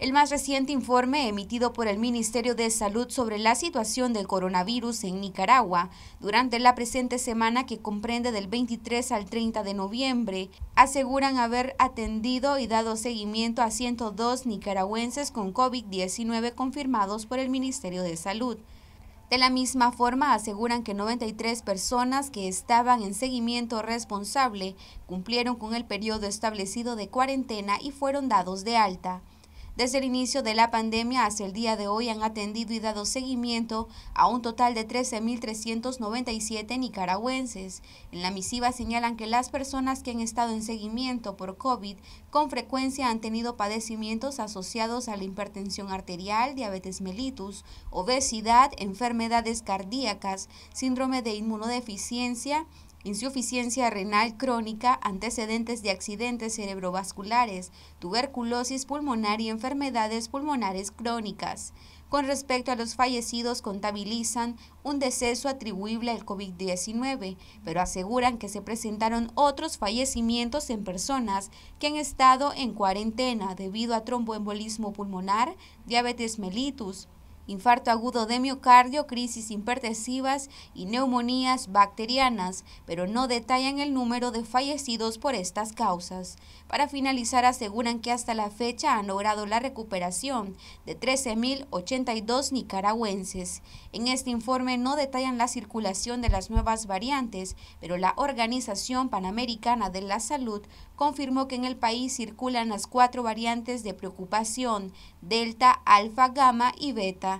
El más reciente informe emitido por el Ministerio de Salud sobre la situación del coronavirus en Nicaragua durante la presente semana que comprende del 23 al 30 de noviembre aseguran haber atendido y dado seguimiento a 102 nicaragüenses con COVID-19 confirmados por el Ministerio de Salud. De la misma forma, aseguran que 93 personas que estaban en seguimiento responsable cumplieron con el periodo establecido de cuarentena y fueron dados de alta. Desde el inicio de la pandemia hasta el día de hoy han atendido y dado seguimiento a un total de 13.397 nicaragüenses. En la misiva señalan que las personas que han estado en seguimiento por COVID con frecuencia han tenido padecimientos asociados a la hipertensión arterial, diabetes mellitus, obesidad, enfermedades cardíacas, síndrome de inmunodeficiencia, insuficiencia renal crónica, antecedentes de accidentes cerebrovasculares, tuberculosis pulmonar y enfermedades pulmonares crónicas. Con respecto a los fallecidos, contabilizan un deceso atribuible al COVID-19, pero aseguran que se presentaron otros fallecimientos en personas que han estado en cuarentena debido a tromboembolismo pulmonar, diabetes mellitus, infarto agudo de miocardio, crisis hipertensivas y neumonías bacterianas, pero no detallan el número de fallecidos por estas causas. Para finalizar, aseguran que hasta la fecha han logrado la recuperación de 13.082 nicaragüenses. En este informe no detallan la circulación de las nuevas variantes, pero la Organización Panamericana de la Salud confirmó que en el país circulan las cuatro variantes de preocupación, delta, alfa, gamma y beta.